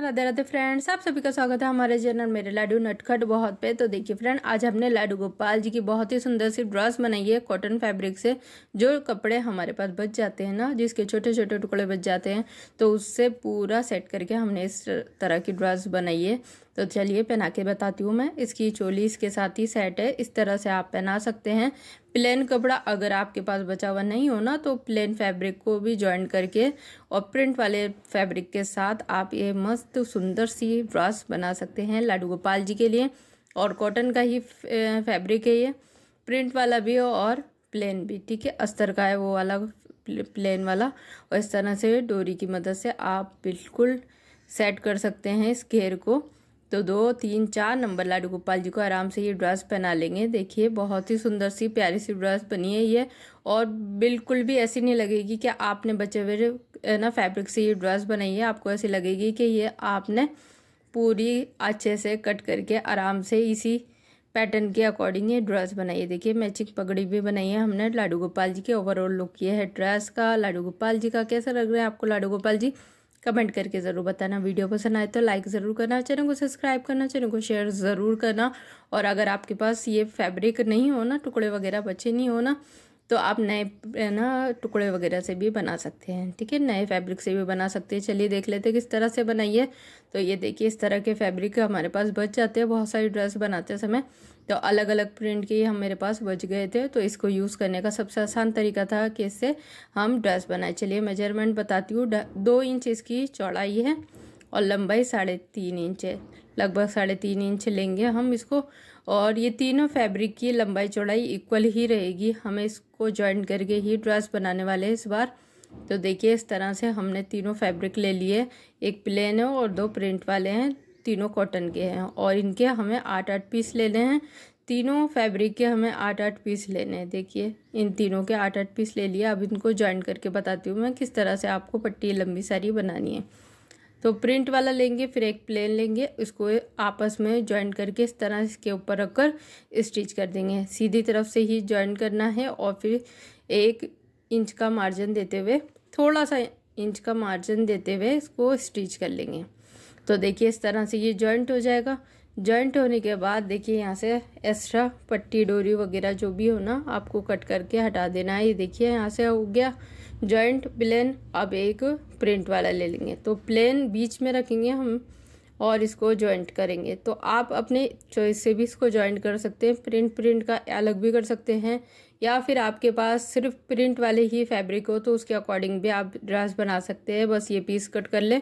Radhe Radhe friends आप सभी का स्वागत है हमारे चैनल मेरे लाडू नटखट बहुत पे तो देखिए फ्रेंड आज हमने लाडू गोपाल जी की बहुत ही सुंदर सी ड्रेस बनाई है कॉटन फैब्रिक से जो कपड़े हमारे पास बच जाते हैं ना जिसके छोटे छोटे टुकड़े बच जाते हैं तो उससे पूरा सेट करके हमने इस तरह की ड्रेस बनाई है तो चलिए पहना के बताती हूँ मैं इसकी चोली इसके साथ ही सेट है इस तरह से आप पहना सकते हैं प्लेन कपड़ा अगर आपके पास बचा हुआ नहीं हो ना तो प्लेन फैब्रिक को भी ज्वाइन करके और प्रिंट वाले फैब्रिक के साथ आप ये मस्त सुंदर सी ब्रास बना सकते हैं लाडू गोपाल जी के लिए और कॉटन का ही फैब्रिक है ये प्रिंट वाला भी हो और प्लेन भी ठीक है अस्तर का है वो वाला प्लेन वाला और इस तरह से डोरी की मदद से आप बिल्कुल सेट कर सकते हैं इस घेर को तो दो तीन चार नंबर लाडू गोपाल जी को आराम से ये ड्रेस पहना लेंगे देखिए बहुत ही सुंदर सी प्यारी सी ड्रेस बनी है ये और बिल्कुल भी ऐसी नहीं लगेगी कि आपने बचे हुए ना फैब्रिक से ये ड्रेस बनाई है आपको ऐसी लगेगी कि ये आपने पूरी अच्छे से कट करके आराम से इसी पैटर्न के अकॉर्डिंग ये ड्रेस है देखिए मैचिंग पगड़ी भी बनाई है हमने लाडू गोपाल जी के ओवरऑल लुक किया है ड्रेस का लाडू गोपाल जी का कैसा लग रहा है आपको लाडू गोपाल जी कमेंट करके ज़रूर बताना वीडियो पसंद आए तो लाइक ज़रूर करना चैनल को सब्सक्राइब करना चैनल को शेयर ज़रूर करना और अगर आपके पास ये फैब्रिक नहीं हो ना टुकड़े वगैरह बचे नहीं हो ना तो आप नए ना टुकड़े वगैरह से भी बना सकते हैं ठीक है नए फैब्रिक से भी बना सकते हैं चलिए देख लेते हैं किस तरह से बनाइए तो ये देखिए इस तरह के फैब्रिक हमारे पास बच जाते हैं बहुत सारी ड्रेस बनाते समय तो अलग अलग प्रिंट के हम मेरे पास बच गए थे तो इसको यूज़ करने का सबसे आसान तरीका था कि इससे हम ड्रेस बनाए चलिए मेजरमेंट बताती हूँ दो इंच इसकी चौड़ाई है और लंबाई साढ़े तीन इंच है लगभग साढ़े तीन इंच लेंगे हम इसको और ये तीनों फैब्रिक की लंबाई चौड़ाई इक्वल ही रहेगी हमें इसको ज्वाइन करके ही ड्रेस बनाने वाले हैं इस बार तो देखिए इस तरह से हमने तीनों फैब्रिक ले लिए एक प्लेन है और दो प्रिंट वाले हैं तीनों कॉटन के हैं और इनके हमें आठ आठ पीस लेने हैं तीनों फैब्रिक के हमें आठ आठ पीस लेने हैं देखिए इन तीनों के आठ आठ पीस ले लिए अब इनको ज्वाइन करके बताती हूँ मैं किस तरह से आपको पट्टी लंबी सारी बनानी है तो प्रिंट वाला लेंगे फिर एक प्लेन लेंगे इसको आपस में ज्वाइन करके इस तरह इसके ऊपर रखकर स्टिच कर देंगे सीधी तरफ से ही ज्वाइन करना है और फिर एक इंच का मार्जिन देते हुए थोड़ा सा इंच का मार्जिन देते हुए इसको स्टिच कर लेंगे तो देखिए इस तरह से ये जॉइंट हो जाएगा जॉइंट होने के बाद देखिए यहाँ से एक्स्ट्रा पट्टी डोरी वगैरह जो भी हो ना आपको कट करके हटा देना है ये देखिए यहाँ से हो गया जॉइंट प्लेन अब एक प्रिंट वाला ले लेंगे तो प्लेन बीच में रखेंगे हम और इसको जॉइंट करेंगे तो आप अपने चॉइस से भी इसको जॉइंट कर सकते हैं प्रिंट प्रिंट का अलग भी कर सकते हैं या फिर आपके पास सिर्फ प्रिंट वाले ही फैब्रिक हो तो उसके अकॉर्डिंग भी आप ड्रेस बना सकते हैं बस ये पीस कट कर लें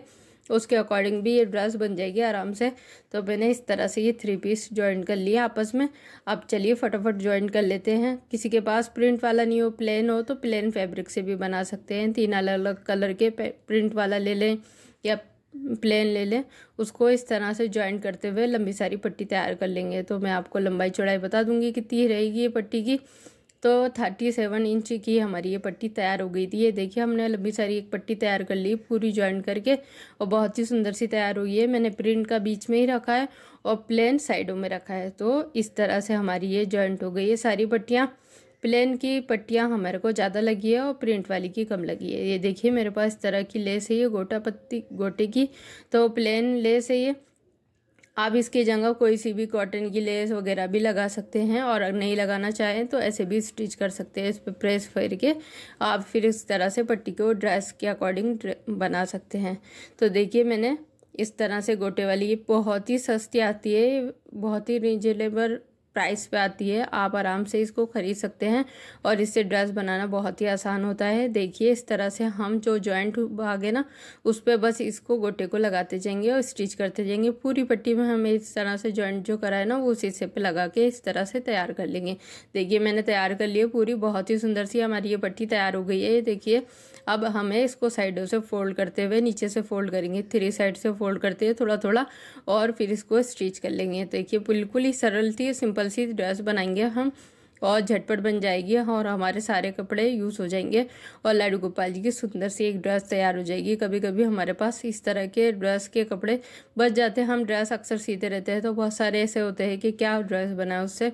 तो उसके अकॉर्डिंग भी ये ड्रेस बन जाएगी आराम से तो मैंने इस तरह से ये थ्री पीस ज्वाइन कर लिया आपस में अब चलिए फटाफट ज्वाइन कर लेते हैं किसी के पास प्रिंट वाला नहीं हो प्लेन हो तो प्लेन फैब्रिक से भी बना सकते हैं तीन अलग अलग कलर के प्रिंट वाला ले लें या प्लेन ले लें उसको इस तरह से ज्वाइन करते हुए लंबी सारी पट्टी तैयार कर लेंगे तो मैं आपको लंबाई चौड़ाई बता दूंगी कितनी रहेगी ये पट्टी की तो थर्टी सेवन इंच की हमारी ये पट्टी तैयार हो गई थी ये देखिए हमने लंबी सारी एक पट्टी तैयार कर ली पूरी ज्वाइंट करके और बहुत ही सुंदर सी तैयार हुई है मैंने प्रिंट का बीच में ही रखा है और प्लेन साइडों में रखा है तो इस तरह से हमारी ये जॉइंट हो गई है सारी पट्टियाँ प्लेन की पट्टियाँ हमारे को ज़्यादा लगी है और प्रिंट वाली की कम लगी है ये देखिए मेरे पास इस तरह की लेस है ये गोटा पत्ती गोटे की तो प्लेन लेस है ये आप इसकी जगह कोई सी भी कॉटन की लेस वगैरह भी लगा सकते हैं और अगर नहीं लगाना चाहें तो ऐसे भी स्टिच कर सकते हैं इस पर प्रेस फेर के आप फिर इस तरह से पट्टी को ड्रेस के अकॉर्डिंग बना सकते हैं तो देखिए मैंने इस तरह से गोटे वाली ये बहुत ही सस्ती आती है बहुत ही रिजनेबल प्राइस पे आती है आप आराम से इसको ख़रीद सकते हैं और इससे ड्रेस बनाना बहुत ही आसान होता है देखिए इस तरह से हम जो जॉइंट भाग है ना उस पर बस इसको गोटे को लगाते जाएंगे और स्टिच करते जाएंगे पूरी पट्टी में हमें इस तरह से जॉइंट जो करा है ना वो उस हिस्से पर लगा के इस तरह से तैयार कर लेंगे देखिए मैंने तैयार कर लिया पूरी बहुत ही सुंदर सी हमारी ये पट्टी तैयार हो गई है देखिए अब हमें इसको साइडों से फोल्ड करते हुए नीचे से फोल्ड करेंगे थ्री साइड से फोल्ड करते हुए थोड़ा थोड़ा और फिर इसको स्टिच कर लेंगे देखिए बिल्कुल ही सरल थी सिंपल सिंपल सी ड्रेस बनाएंगे हम और झटपट बन जाएगी और हमारे सारे कपड़े यूज़ हो जाएंगे और लाडू गोपाल जी की सुंदर सी एक ड्रेस तैयार हो जाएगी कभी कभी हमारे पास इस तरह के ड्रेस के कपड़े बच जाते हैं हम ड्रेस अक्सर सीते रहते हैं तो बहुत सारे ऐसे होते हैं कि क्या ड्रेस बनाए उससे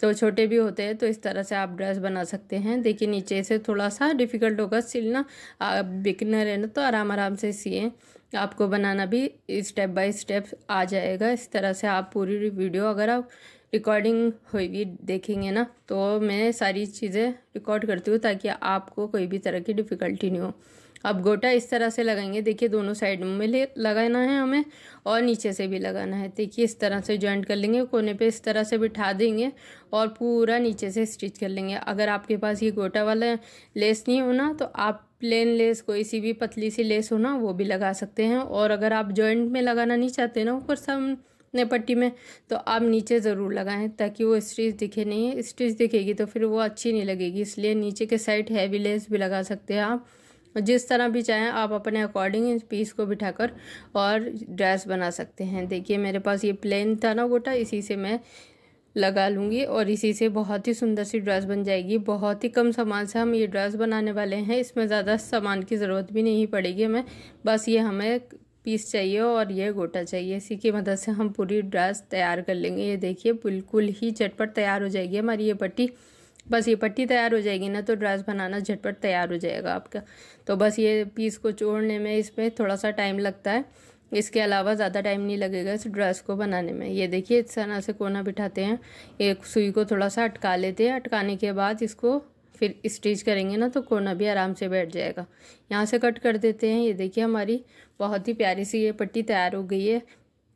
तो छोटे भी होते हैं तो इस तरह से आप ड्रेस बना सकते हैं देखिए नीचे से थोड़ा सा डिफ़िकल्ट होगा सिलना आप बिकनर है ना तो आराम आराम से सिए आपको बनाना भी स्टेप बाय स्टेप आ जाएगा इस तरह से आप पूरी वीडियो अगर आप रिकॉर्डिंग होगी देखेंगे ना तो मैं सारी चीज़ें रिकॉर्ड करती हूँ ताकि आपको कोई भी तरह की डिफ़िकल्टी नहीं हो अब गोटा इस तरह से लगाएंगे देखिए दोनों साइड में ले लगाना है हमें और नीचे से भी लगाना है देखिए इस तरह से जॉइंट कर लेंगे कोने पे इस तरह से बिठा देंगे और पूरा नीचे से स्टिच कर लेंगे अगर आपके पास ये गोटा वाला लेस नहीं हो ना तो आप प्लेन लेस कोई सी भी पतली सी लेस हो ना वो भी लगा सकते हैं और अगर आप जॉइंट में लगाना नहीं चाहते ना ऊपर सब ने पट्टी में तो आप नीचे ज़रूर लगाएं ताकि वो स्टिच दिखे नहीं है स्टिच दिखेगी तो फिर वो अच्छी नहीं लगेगी इसलिए नीचे के साइड हैवी लेस भी लगा सकते हैं आप जिस तरह भी चाहें आप अपने अकॉर्डिंग इस पीस को बिठाकर और ड्रेस बना सकते हैं देखिए मेरे पास ये प्लेन था ना गोटा इसी से मैं लगा लूँगी और इसी से बहुत ही सुंदर सी ड्रेस बन जाएगी बहुत ही कम सामान से हम ये ड्रेस बनाने वाले हैं इसमें ज़्यादा सामान की ज़रूरत भी नहीं पड़ेगी हमें बस ये हमें पीस चाहिए और ये गोटा चाहिए इसी की मदद से हम पूरी ड्रेस तैयार कर लेंगे ये देखिए बिल्कुल ही झटपट तैयार हो जाएगी हमारी ये पट्टी बस ये पट्टी तैयार हो जाएगी ना तो ड्रेस बनाना झटपट तैयार हो जाएगा आपका तो बस ये पीस को चोड़ने में इसमें थोड़ा सा टाइम लगता है इसके अलावा ज़्यादा टाइम नहीं लगेगा इस ड्रेस को बनाने में ये देखिए इस तरह से कोना बिठाते हैं एक सुई को थोड़ा सा अटका लेते हैं अटकाने के बाद इसको फिर स्टिच करेंगे ना तो कोना भी आराम से बैठ जाएगा यहाँ से कट कर देते हैं ये देखिए हमारी बहुत ही प्यारी सी ये पट्टी तैयार हो गई है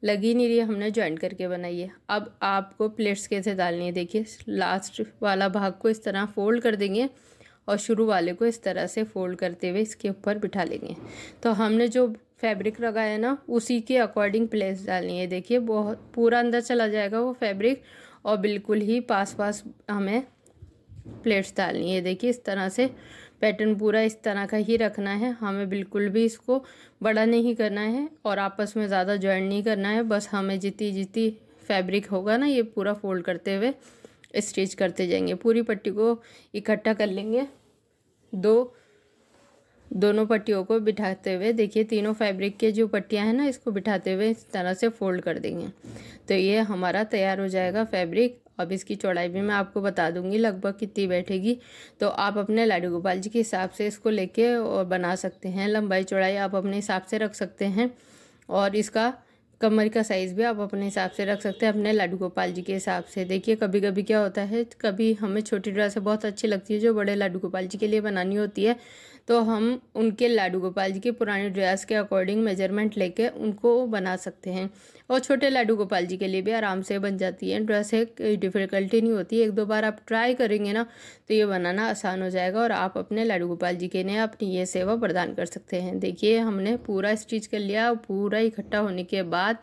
लगी नहीं रही हमने ज्वाइंट करके बनाई है अब आपको प्लेट्स कैसे डालनी है देखिए लास्ट वाला भाग को इस तरह फोल्ड कर देंगे और शुरू वाले को इस तरह से फोल्ड करते हुए इसके ऊपर बिठा लेंगे तो हमने जो फैब्रिक लगाया ना उसी के अकॉर्डिंग प्लेस डालनी है देखिए बहुत पूरा अंदर चला जाएगा वो फैब्रिक और बिल्कुल ही पास पास हमें प्लेट्स डालनी है देखिए इस तरह से पैटर्न पूरा इस तरह का ही रखना है हमें बिल्कुल भी इसको बड़ा नहीं करना है और आपस में ज़्यादा जॉइन नहीं करना है बस हमें जितनी जितनी फैब्रिक होगा ना ये पूरा फोल्ड करते हुए स्टिच करते जाएंगे पूरी पट्टी को इकट्ठा कर लेंगे दो दोनों पट्टियों को बिठाते हुए देखिए तीनों फैब्रिक के जो पट्टियां हैं ना इसको बिठाते हुए इस तरह से फोल्ड कर देंगे तो ये हमारा तैयार हो जाएगा फैब्रिक अब इसकी चौड़ाई भी मैं आपको बता दूंगी लगभग कितनी बैठेगी तो आप अपने लाडू गोपाल जी के हिसाब से इसको लेके और बना सकते हैं लंबाई चौड़ाई आप अपने हिसाब से रख सकते हैं और इसका कमर का साइज़ भी आप अपने हिसाब से रख सकते हैं अपने लाडू गोपाल जी के हिसाब से देखिए कभी कभी क्या होता है कभी हमें छोटी ड्रेसें बहुत अच्छी लगती है जो बड़े लाडू गोपाल जी के लिए बनानी होती है तो हम उनके लाडू गोपाल जी के पुराने ड्रेस के अकॉर्डिंग मेजरमेंट लेके उनको बना सकते हैं और छोटे लाडू गोपाल जी के लिए भी आराम से बन जाती है ड्रेस कोई डिफ़िकल्टी नहीं होती एक दो बार आप ट्राई करेंगे ना तो ये बनाना आसान हो जाएगा और आप अपने लाडू गोपाल जी के लिए अपनी ये सेवा प्रदान कर सकते हैं देखिए हमने पूरा स्टिच कर लिया पूरा इकट्ठा होने के बाद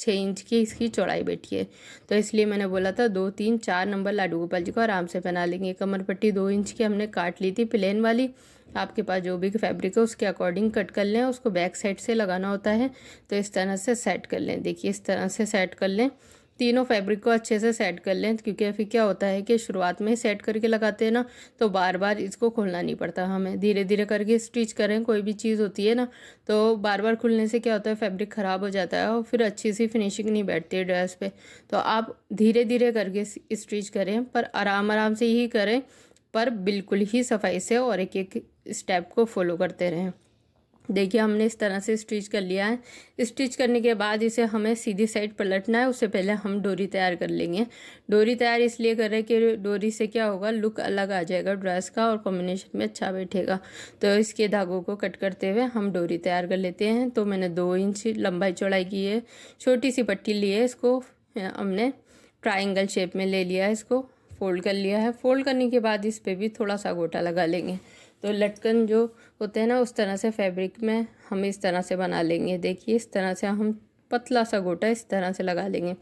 छः इंच की इसकी चौड़ाई बैठी है तो इसलिए मैंने बोला था दो तीन चार नंबर लाडू गोपाल जी को आराम से पहना लेंगे कमर पट्टी दो इंच की हमने काट ली थी प्लेन वाली आपके पास जो भी फैब्रिक है उसके अकॉर्डिंग कट कर लें उसको बैक साइड से लगाना होता है तो इस तरह से सेट कर लें देखिए इस तरह से सेट कर लें तीनों फैब्रिक को अच्छे से सेट कर लें क्योंकि फिर क्या होता है कि शुरुआत में ही सेट करके लगाते हैं ना तो बार बार इसको खोलना नहीं पड़ता हमें धीरे धीरे करके स्टिच करें कोई भी चीज़ होती है ना तो बार बार खुलने से क्या होता है फैब्रिक ख़राब हो जाता है और फिर अच्छी सी फिनिशिंग नहीं बैठती है ड्रेस पर तो आप धीरे धीरे करके स्टिच करें पर आराम आराम से ही करें पर बिल्कुल ही सफाई से और एक एक स्टेप को फॉलो करते रहें देखिए हमने इस तरह से स्टिच कर लिया है स्टिच करने के बाद इसे हमें सीधी साइड पलटना है उससे पहले हम डोरी तैयार कर लेंगे डोरी तैयार इसलिए कर रहे हैं कि डोरी से क्या होगा लुक अलग आ जाएगा ड्रेस का और कॉम्बिनेशन में अच्छा बैठेगा तो इसके धागों को कट करते हुए हम डोरी तैयार कर लेते हैं तो मैंने दो इंच लंबाई चौड़ाई की है छोटी सी पट्टी ली है इसको हमने ट्राइंगल शेप में ले लिया है इसको फोल्ड कर लिया है फोल्ड करने के बाद इस पर भी थोड़ा सा गोटा लगा लेंगे तो लटकन जो होते हैं ना उस तरह से फैब्रिक में हम इस तरह से बना लेंगे देखिए इस तरह से हम पतला सा गोटा इस तरह से लगा लेंगे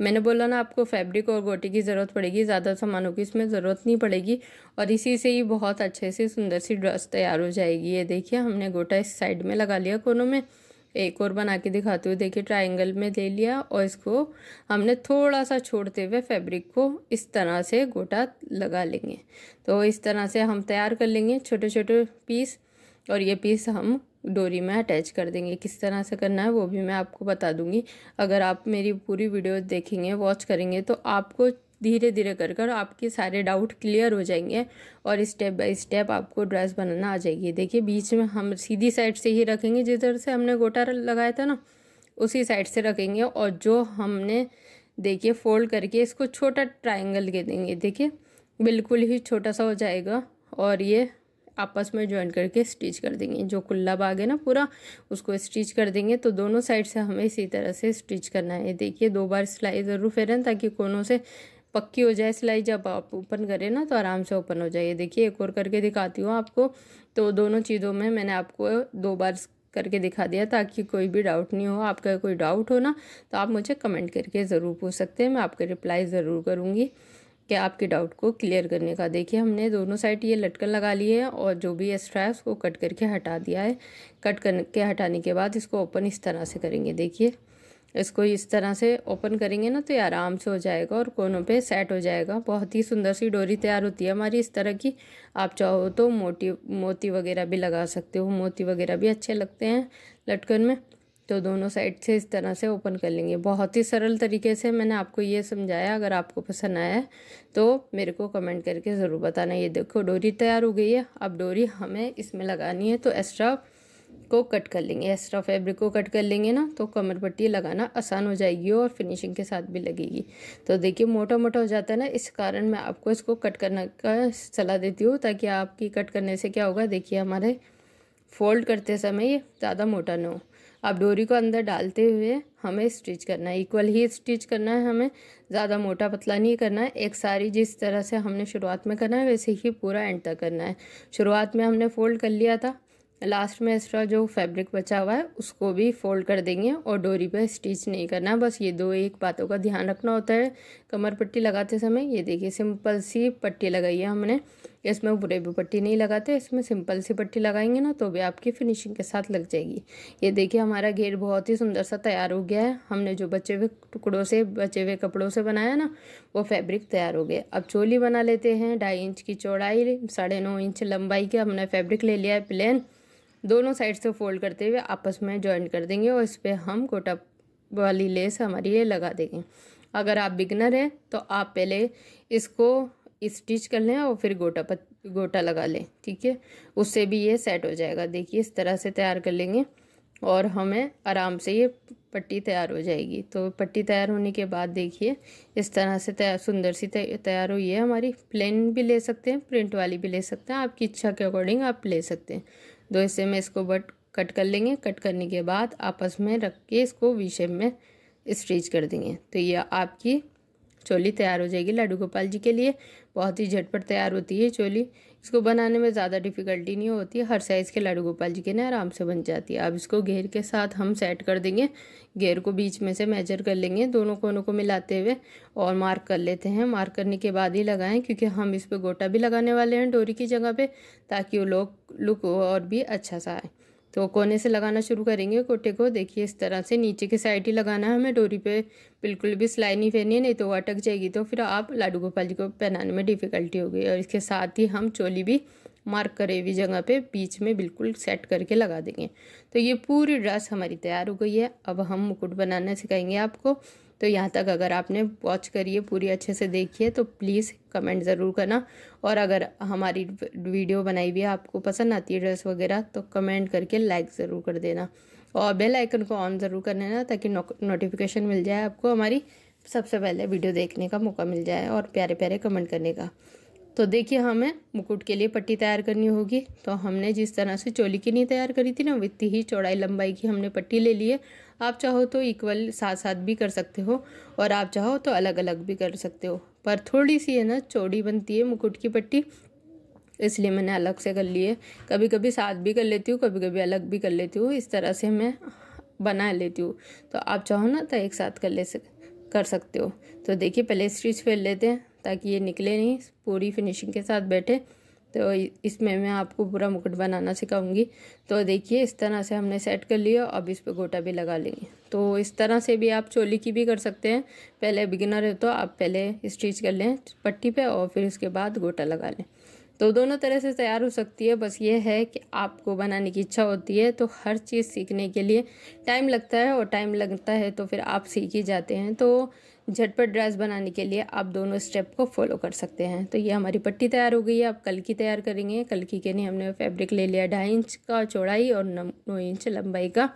मैंने बोला ना आपको फैब्रिक और गोटे की ज़रूरत पड़ेगी ज़्यादा सामानों की इसमें ज़रूरत नहीं पड़ेगी और इसी से ही बहुत अच्छे से सुंदर सी ड्रेस तैयार हो जाएगी ये देखिए हमने गोटा इस साइड में लगा लिया कोनों में एक और बना के दिखाती हूँ देखिए ट्राइंगल में ले लिया और इसको हमने थोड़ा सा छोड़ते हुए फैब्रिक को इस तरह से गोटा लगा लेंगे तो इस तरह से हम तैयार कर लेंगे छोटे छोटे पीस और ये पीस हम डोरी में अटैच कर देंगे किस तरह से करना है वो भी मैं आपको बता दूंगी अगर आप मेरी पूरी वीडियो देखेंगे वॉच करेंगे तो आपको धीरे धीरे कर कर आपके सारे डाउट क्लियर हो जाएंगे और स्टेप बाय स्टेप आपको ड्रेस बनाना आ जाएगी देखिए बीच में हम सीधी साइड से ही रखेंगे जिधर से हमने गोटा लगाया था ना उसी साइड से रखेंगे और जो हमने देखिए फोल्ड करके इसको छोटा ट्राइंगल दे देंगे देखिए बिल्कुल ही छोटा सा हो जाएगा और ये आपस में ज्वाइन करके स्टिच कर देंगे जो कुल्ला बाग है ना पूरा उसको स्टिच कर देंगे तो दोनों साइड से हमें इसी तरह से स्टिच करना है देखिए दो बार सिलाई ज़रूर फेरें ताकि कोनों से पक्की हो जाए सिलाई जब आप ओपन करें ना तो आराम से ओपन हो जाए देखिए एक और करके दिखाती हूँ आपको तो दोनों चीज़ों में मैंने आपको दो बार करके दिखा दिया ताकि कोई भी डाउट नहीं हो आपका कोई डाउट हो ना तो आप मुझे कमेंट करके ज़रूर पूछ सकते हैं मैं आपके रिप्लाई ज़रूर करूँगी कि आपके डाउट को क्लियर करने का देखिए हमने दोनों साइड ये लटकन लगा ली है और जो भी एक्स्ट्रा है उसको कट करके हटा दिया है कट करके हटाने के बाद इसको ओपन इस तरह से करेंगे देखिए इसको इस तरह से ओपन करेंगे ना तो ये आराम से हो जाएगा और कोनों पे सेट हो जाएगा बहुत ही सुंदर सी डोरी तैयार होती है हमारी इस तरह की आप चाहो तो मोटी मोती वगैरह भी लगा सकते हो मोती वगैरह भी अच्छे लगते हैं लटकन में तो दोनों साइड से इस तरह से ओपन कर लेंगे बहुत ही सरल तरीके से मैंने आपको ये समझाया अगर आपको पसंद आया तो मेरे को कमेंट करके ज़रूर बताना ये देखो डोरी तैयार हो गई है अब डोरी हमें इसमें लगानी है तो एक्स्ट्रा को कट कर लेंगे एक्स्ट्रा फैब्रिक को कट कर लेंगे ना तो कमर पट्टी लगाना आसान हो जाएगी और फिनिशिंग के साथ भी लगेगी तो देखिए मोटा मोटा हो जाता है ना इस कारण मैं आपको इसको कट करने का सलाह देती हूँ ताकि आपकी कट करने से क्या होगा देखिए हमारे फोल्ड करते समय ये ज़्यादा मोटा ना हो आप डोरी को अंदर डालते हुए हमें स्टिच करना है इक्वल ही स्टिच करना है हमें ज़्यादा मोटा पतला नहीं करना है एक सारी जिस तरह से हमने शुरुआत में करना है वैसे ही पूरा एंड तक करना है शुरुआत में हमने फोल्ड कर लिया था लास्ट में एक्स्ट्रा जो फैब्रिक बचा हुआ है उसको भी फोल्ड कर देंगे और डोरी पे स्टिच नहीं करना बस ये दो एक बातों का ध्यान रखना होता है कमर पट्टी लगाते समय ये देखिए सिंपल सी पट्टी लगाई है हमने इसमें बुरे भी पट्टी नहीं लगाते इसमें सिंपल सी पट्टी लगाएंगे ना तो भी आपकी फिनिशिंग के साथ लग जाएगी ये देखिए हमारा घेर बहुत ही सुंदर सा तैयार हो गया है हमने जो बचे हुए टुकड़ों से बचे हुए कपड़ों से बनाया ना वो फैब्रिक तैयार हो गया अब चोली बना लेते हैं ढाई इंच की चौड़ाई साढ़े नौ इंच लंबाई के हमने फैब्रिक ले लिया है प्लेन दोनों साइड से फोल्ड करते हुए आपस में जॉइंट कर देंगे और इस पर हम कोटा वाली लेस हमारी ये लगा देंगे अगर आप बिगनर हैं तो आप पहले इसको स्टिच कर लें और फिर गोटा पत गोटा लगा लें ठीक है उससे भी ये सेट हो जाएगा देखिए इस तरह से तैयार कर लेंगे और हमें आराम से ये पट्टी तैयार हो जाएगी तो पट्टी तैयार होने के बाद देखिए इस तरह से तैयार सुंदर सी तैयार हुई है हमारी प्लेन भी ले सकते हैं प्रिंट वाली भी ले सकते हैं आपकी इच्छा के अकॉर्डिंग आप ले सकते हैं दो तो हिस्से में इसको बट कट कर लेंगे कट करने के बाद आपस में रख के इसको वी शेप में स्टिच कर देंगे तो यह आपकी चोली तैयार हो जाएगी लाडू गोपाल जी के लिए बहुत ही झटपट तैयार होती है चोली इसको बनाने में ज़्यादा डिफिकल्टी नहीं होती हर साइज़ के लाडू गोपाल जी के ना आराम से बन जाती है अब इसको घेर के साथ हम सेट कर देंगे घेर को बीच में से मेजर कर लेंगे दोनों कोनों को मिलाते हुए और मार्क कर लेते हैं मार्क करने के बाद ही लगाएं क्योंकि हम इस पर गोटा भी लगाने वाले हैं डोरी की जगह पर ताकि वो लोग लुक और भी अच्छा सा आए तो कोने से लगाना शुरू करेंगे कोटे को देखिए इस तरह से नीचे के साइड ही लगाना है हमें डोरी पे बिल्कुल भी सिलाई नहीं फेरनी है नहीं तो वो अटक जाएगी तो फिर आप लाडू गोपाल जी को पहनाने में डिफ़िकल्टी होगी और इसके साथ ही हम चोली भी मार्क करे हुई जगह पे बीच में बिल्कुल सेट करके लगा देंगे तो ये पूरी ड्रेस हमारी तैयार हो गई है अब हम मुकुट बनाना सिखाएंगे आपको तो यहाँ तक अगर आपने वॉच करिए पूरी अच्छे से देखिए तो प्लीज़ कमेंट ज़रूर करना और अगर हमारी वीडियो बनाई हुई है आपको पसंद आती है ड्रेस वगैरह तो कमेंट करके लाइक ज़रूर कर देना और बेल आइकन को ऑन ज़रूर कर लेना ताकि नो, नोटिफिकेशन मिल जाए आपको हमारी सबसे पहले वीडियो देखने का मौका मिल जाए और प्यारे प्यारे कमेंट करने का तो देखिए हमें मुकुट के लिए पट्टी तैयार करनी होगी तो हमने जिस तरह से चोली की नहीं तैयार करी थी ना उतनी ही चौड़ाई लंबाई की हमने पट्टी ले ली है आप चाहो तो इक्वल साथ साथ भी कर सकते हो और आप चाहो तो अलग अलग भी कर सकते हो पर थोड़ी सी है ना चौड़ी बनती है मुकुट की पट्टी इसलिए मैंने अलग से कर ली है कभी कभी साथ भी कर लेती हूँ कभी कभी अलग भी कर लेती हूँ इस तरह से मैं बना लेती हूँ तो आप चाहो ना तो एक साथ कर ले सक कर सकते हो तो देखिए पहले स्टिच फेल लेते हैं ताकि ये निकले नहीं पूरी फिनिशिंग के साथ बैठे तो इसमें मैं आपको पूरा मुकुट बनाना सिखाऊंगी तो देखिए इस तरह से हमने सेट कर लिया अब इस पर गोटा भी लगा लेंगे तो इस तरह से भी आप चोली की भी कर सकते हैं पहले बिगिनर हो तो आप पहले स्टिच कर लें पट्टी पे और फिर इसके बाद गोटा लगा लें तो दोनों तरह से तैयार हो सकती है बस ये है कि आपको बनाने की इच्छा होती है तो हर चीज़ सीखने के लिए टाइम लगता है और टाइम लगता है तो फिर आप सीख ही जाते हैं तो झटपट ड्रेस बनाने के लिए आप दोनों स्टेप को फॉलो कर सकते हैं तो ये हमारी पट्टी तैयार हो गई है आप कल की तैयार करेंगे कल की के लिए हमने फैब्रिक ले लिया ढाई इंच का चौड़ाई और नौ इंच लंबाई का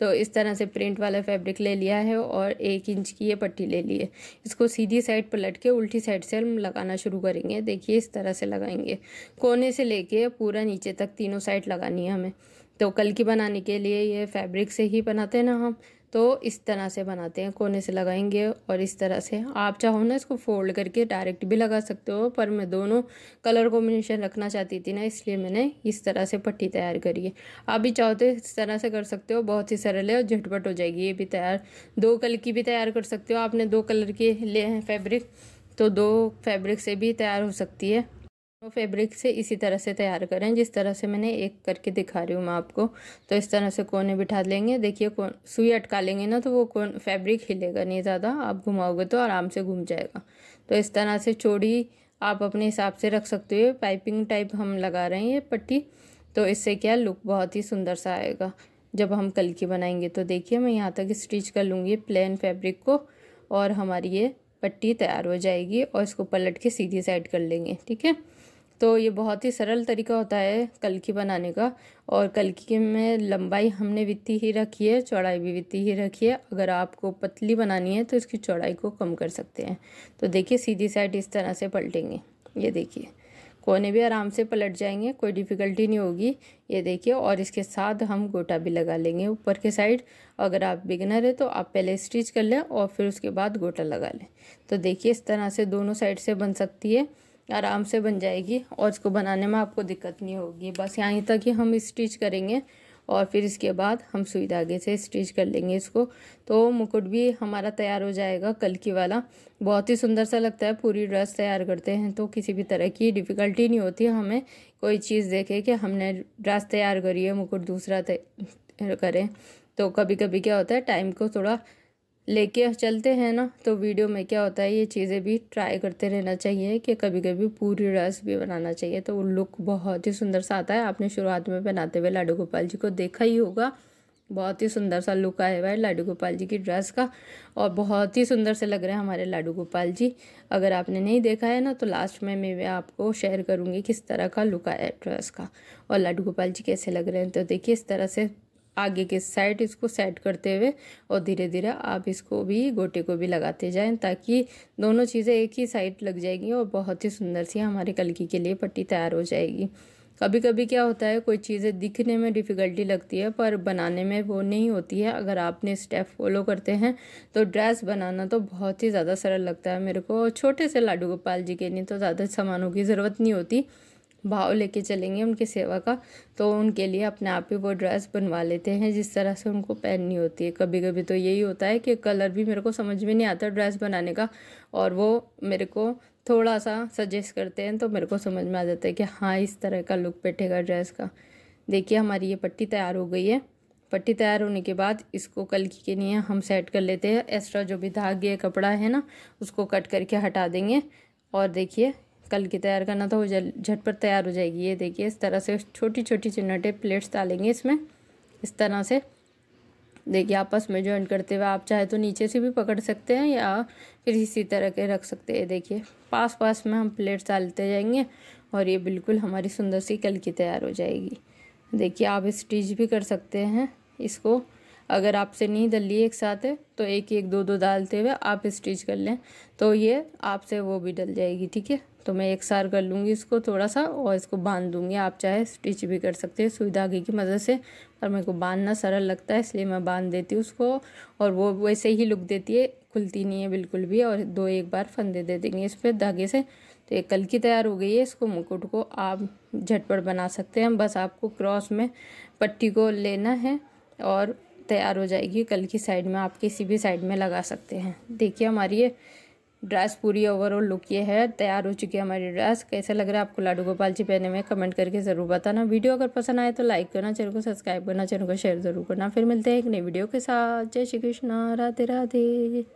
तो इस तरह से प्रिंट वाला फैब्रिक ले लिया है और एक इंच की ये पट्टी ले ली है इसको सीधी साइड पलट के उल्टी साइड से हम लगाना शुरू करेंगे देखिए इस तरह से लगाएंगे कोने से लेके पूरा नीचे तक तीनों साइड लगानी है हमें तो कल की बनाने के लिए ये फैब्रिक से ही बनाते हैं ना हम तो इस तरह से बनाते हैं कोने से लगाएंगे और इस तरह से आप चाहो ना इसको फोल्ड करके डायरेक्ट भी लगा सकते हो पर मैं दोनों कलर कॉम्बिनेशन रखना चाहती थी ना इसलिए मैंने इस तरह से पट्टी तैयार करी है आप भी चाहो तो इस तरह से कर सकते हो बहुत ही सरल है और झटपट हो जाएगी ये भी तैयार दो कलर की भी तैयार कर सकते हो आपने दो कलर के लिए हैं फैब्रिक तो दो फैब्रिक से भी तैयार हो सकती है तो फैब्रिक से इसी तरह से तैयार करें जिस तरह से मैंने एक करके दिखा रही हूँ मैं आपको तो इस तरह से कोने बिठा लेंगे देखिए कौन सुई अटका लेंगे ना तो वो कौन फैब्रिक हिलेगा नहीं ज़्यादा आप घुमाओगे तो आराम से घूम जाएगा तो इस तरह से चोड़ी आप अपने हिसाब से रख सकते हो पाइपिंग टाइप हम लगा रहे हैं ये पट्टी तो इससे क्या लुक बहुत ही सुंदर सा आएगा जब हम कल की बनाएंगे तो देखिए मैं यहाँ तक स्टिच कर लूँगी प्लेन फैब्रिक को और हमारी ये पट्टी तैयार हो जाएगी और इसको पलट के सीधी साइड कर लेंगे ठीक है तो ये बहुत ही सरल तरीका होता है कलकी बनाने का और कलकी में लंबाई हमने वित्ती ही रखी है चौड़ाई भी वित्ती ही रखी है अगर आपको पतली बनानी है तो इसकी चौड़ाई को कम कर सकते हैं तो देखिए सीधी साइड इस तरह से पलटेंगे ये देखिए कोने भी आराम से पलट जाएंगे कोई डिफ़िकल्टी नहीं होगी ये देखिए और इसके साथ हम गोटा भी लगा लेंगे ऊपर के साइड अगर आप बिगनर है तो आप पहले स्टिच कर लें और फिर उसके बाद गोटा लगा लें तो देखिए इस तरह से दोनों साइड से बन सकती है आराम से बन जाएगी और इसको बनाने में आपको दिक्कत नहीं होगी बस यहीं तक ही हम स्टिच करेंगे और फिर इसके बाद हम सुई धागे से स्टिच कर लेंगे इसको तो मुकुट भी हमारा तैयार हो जाएगा कल की वाला बहुत ही सुंदर सा लगता है पूरी ड्रेस तैयार करते हैं तो किसी भी तरह की डिफ़िकल्टी नहीं होती हमें कोई चीज़ देखे कि हमने ड्रेस तैयार करी है मुकुट दूसरा करें तो कभी कभी क्या होता है टाइम को थोड़ा लेके चलते हैं ना तो वीडियो में क्या होता है ये चीज़ें भी ट्राई करते रहना चाहिए कि कभी कभी पूरी रस भी बनाना चाहिए तो वो लुक बहुत ही सुंदर सा आता है आपने शुरुआत में बनाते हुए लाडू गोपाल जी को देखा ही होगा बहुत ही सुंदर सा लुक आया हुआ है लाडू गोपाल जी की ड्रेस का और बहुत ही सुंदर से लग रहे हैं हमारे लाडू गोपाल जी अगर आपने नहीं देखा है ना तो लास्ट में मैं आपको शेयर करूँगी किस तरह का लुक आया है ड्रेस का और लाडू गोपाल जी कैसे लग रहे हैं तो देखिए इस तरह से आगे के साइड इसको सेट करते हुए और धीरे धीरे आप इसको भी गोटे को भी लगाते जाएं ताकि दोनों चीज़ें एक ही साइड लग जाएगी और बहुत ही सुंदर सी हमारे कलकी के लिए पट्टी तैयार हो जाएगी कभी कभी क्या होता है कोई चीज़ें दिखने में डिफ़िकल्टी लगती है पर बनाने में वो नहीं होती है अगर आपने स्टेप फॉलो करते हैं तो ड्रेस बनाना तो बहुत ही ज़्यादा सरल लगता है मेरे को छोटे से लाडू गोपाल जी के लिए तो ज़्यादा सामानों की ज़रूरत नहीं होती भाव लेके चलेंगे उनके सेवा का तो उनके लिए अपने आप ही वो ड्रेस बनवा लेते हैं जिस तरह से उनको पहननी होती है कभी कभी तो यही होता है कि कलर भी मेरे को समझ में नहीं आता ड्रेस बनाने का और वो मेरे को थोड़ा सा सजेस्ट करते हैं तो मेरे को समझ में आ जाता है कि हाँ इस तरह का लुक बैठेगा ड्रेस का देखिए हमारी ये पट्टी तैयार हो गई है पट्टी तैयार होने के बाद इसको कल की के लिए हम सेट कर लेते हैं एक्स्ट्रा जो भी धागे कपड़ा है ना उसको कट करके हटा देंगे और देखिए कल की तैयार करना तो वो झट झटपट तैयार हो जाएगी ये देखिए इस तरह से छोटी छोटी चिन्हटे प्लेट्स डालेंगे इसमें इस तरह से देखिए आपस में ज्वाइन करते हुए आप चाहे तो नीचे से भी पकड़ सकते हैं या फिर इसी तरह के रख सकते हैं देखिए पास पास में हम प्लेट्स डालते जाएंगे और ये बिल्कुल हमारी सुंदर सी कल की तैयार हो जाएगी देखिए आप स्टिच भी कर सकते हैं इसको अगर आपसे नहीं दल एक साथ है तो एक एक दो दो डालते हुए आप स्टिच कर लें तो ये आपसे वो भी डल जाएगी ठीक है तो मैं एक सार कर लूँगी इसको थोड़ा सा और इसको बांध दूँगी आप चाहे स्टिच भी कर सकते हैं सुई धागे की मदद से पर मेरे को बांधना सरल लगता है इसलिए मैं बांध देती हूँ उसको और वो वैसे ही लुक देती है खुलती नहीं है बिल्कुल भी और दो एक बार फंदे दे देंगे इस पर धागे से तो एक कल की तैयार हो गई है इसको मुकुट को आप झटपट बना सकते हैं बस आपको क्रॉस में पट्टी को लेना है और तैयार हो जाएगी कल की साइड में आप किसी भी साइड में लगा सकते हैं देखिए हमारी ये ड्रेस पूरी ओवरऑल लुक ये है तैयार हो चुकी है हमारी ड्रेस कैसे लग रहा है आपको लाडू गोपाल जी पहने में कमेंट करके ज़रूर बताना वीडियो अगर पसंद आए तो लाइक करना चैनल को सब्सक्राइब करना चैनल को शेयर ज़रूर करना फिर मिलते हैं एक नई वीडियो के साथ जय श्री कृष्णा राधे राधे